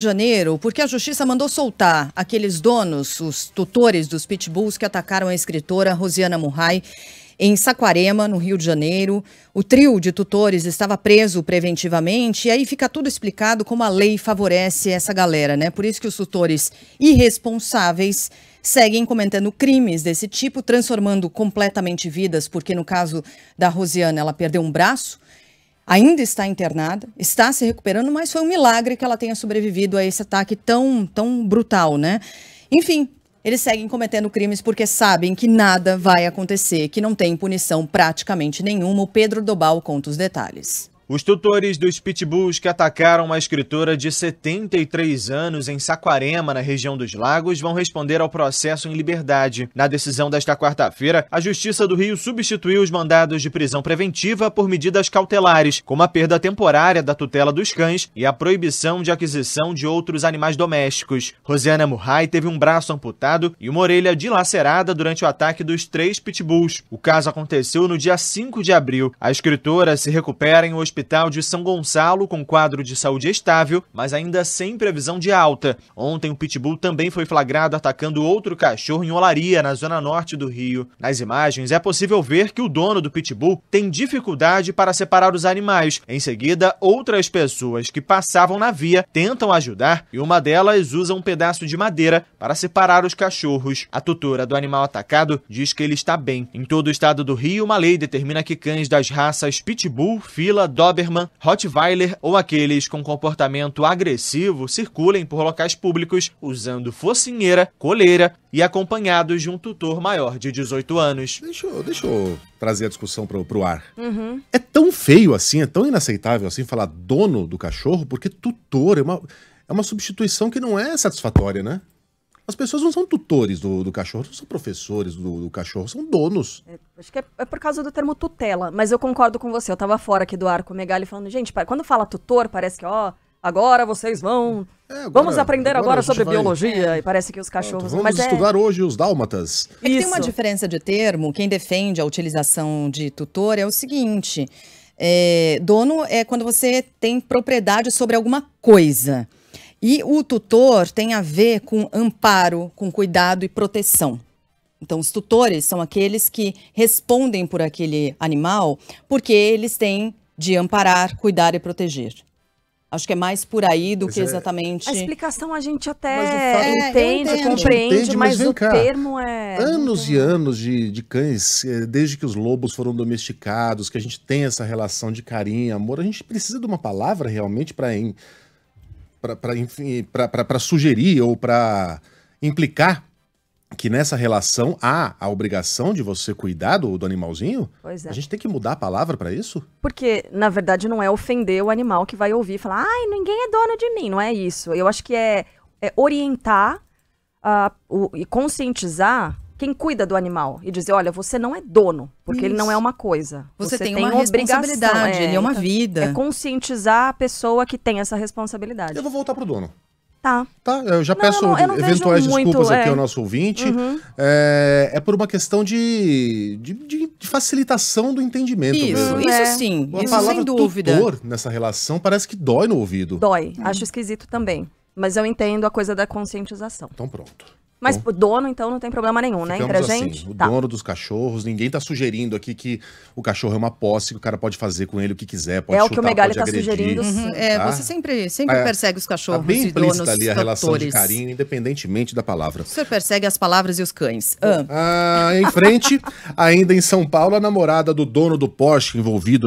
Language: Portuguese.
de Janeiro, porque a justiça mandou soltar aqueles donos, os tutores dos pitbulls que atacaram a escritora Rosiana Murray em Saquarema, no Rio de Janeiro. O trio de tutores estava preso preventivamente e aí fica tudo explicado como a lei favorece essa galera, né? Por isso que os tutores irresponsáveis seguem cometendo crimes desse tipo, transformando completamente vidas, porque no caso da Rosiana, ela perdeu um braço ainda está internada, está se recuperando, mas foi um milagre que ela tenha sobrevivido a esse ataque tão, tão brutal, né? Enfim, eles seguem cometendo crimes porque sabem que nada vai acontecer, que não tem punição praticamente nenhuma. O Pedro Dobal conta os detalhes. Os tutores dos pitbulls que atacaram uma escritora de 73 anos em Saquarema, na região dos Lagos, vão responder ao processo em liberdade. Na decisão desta quarta-feira, a Justiça do Rio substituiu os mandados de prisão preventiva por medidas cautelares, como a perda temporária da tutela dos cães e a proibição de aquisição de outros animais domésticos. Rosiana Murray teve um braço amputado e uma orelha dilacerada durante o ataque dos três pitbulls. O caso aconteceu no dia 5 de abril. A escritora se recupera em um hospital Hospital de São Gonçalo com quadro de saúde estável, mas ainda sem previsão de alta. Ontem, o pitbull também foi flagrado atacando outro cachorro em Olaria, na zona norte do Rio. Nas imagens, é possível ver que o dono do pitbull tem dificuldade para separar os animais. Em seguida, outras pessoas que passavam na via tentam ajudar e uma delas usa um pedaço de madeira para separar os cachorros. A tutora do animal atacado diz que ele está bem. Em todo o estado do Rio, uma lei determina que cães das raças pitbull, fila, dog Doberman, Rottweiler ou aqueles com comportamento agressivo circulem por locais públicos usando focinheira, coleira e acompanhados de um tutor maior de 18 anos. Deixa eu, deixa eu trazer a discussão pro, o ar. Uhum. É tão feio assim, é tão inaceitável assim falar dono do cachorro, porque tutor é uma, é uma substituição que não é satisfatória, né? As pessoas não são tutores do, do cachorro, não são professores do, do cachorro, são donos. É, acho que é, é, por causa do termo tutela, mas eu concordo com você. Eu tava fora aqui do arco Megali falando, gente, quando fala tutor, parece que, ó, agora vocês vão. É, agora, vamos aprender agora, agora sobre vai... biologia e parece que os cachorros. Pronto, vamos é estudar hoje os dálmatas. É tem uma diferença de termo. Quem defende a utilização de tutor é o seguinte: é, dono é quando você tem propriedade sobre alguma coisa. E o tutor tem a ver com amparo, com cuidado e proteção. Então, os tutores são aqueles que respondem por aquele animal porque eles têm de amparar, cuidar e proteger. Acho que é mais por aí do mas que é... exatamente. A explicação a gente até é, entende, compreende, entende, mas, mas o cá. termo é. Anos e anos de, de cães, eh, desde que os lobos foram domesticados, que a gente tem essa relação de carinho, amor, a gente precisa de uma palavra realmente para para sugerir ou para implicar que nessa relação há a obrigação de você cuidar do, do animalzinho? Pois é. A gente tem que mudar a palavra para isso? Porque, na verdade, não é ofender o animal que vai ouvir e falar, ai, ninguém é dono de mim, não é isso. Eu acho que é, é orientar uh, o, e conscientizar quem cuida do animal e dizer, olha, você não é dono, porque Isso. ele não é uma coisa. Você, você tem, tem, uma responsabilidade, é, ele é uma então, vida. É conscientizar a pessoa que tem essa responsabilidade. Eu vou voltar pro dono. Tá. Tá, eu já não, peço eu não, eu não eventuais desculpas muito, aqui é. ao nosso ouvinte. Uhum. É, é, por uma questão de, de, de facilitação do entendimento isso, mesmo. Isso é. sim, a isso palavra sem dúvida. dor nessa relação parece que dói no ouvido. Dói, hum. acho esquisito também. Mas eu entendo a coisa da conscientização. Então pronto. Mas o dono, então, não tem problema nenhum, né? Entre a assim, gente. o tá. dono dos cachorros, ninguém tá sugerindo aqui que o cachorro é uma posse, que o cara pode fazer com ele o que quiser, pode É chutar, o que o Megali tá agredir, sugerindo. Uhum, é, tá? você sempre, sempre é, persegue os tá cachorros tá bem e donos ali a relação de carinho, independentemente da palavra. Você persegue as palavras e os cães. Ah. Ah, em frente, ainda em São Paulo, a namorada do dono do Porsche envolvido no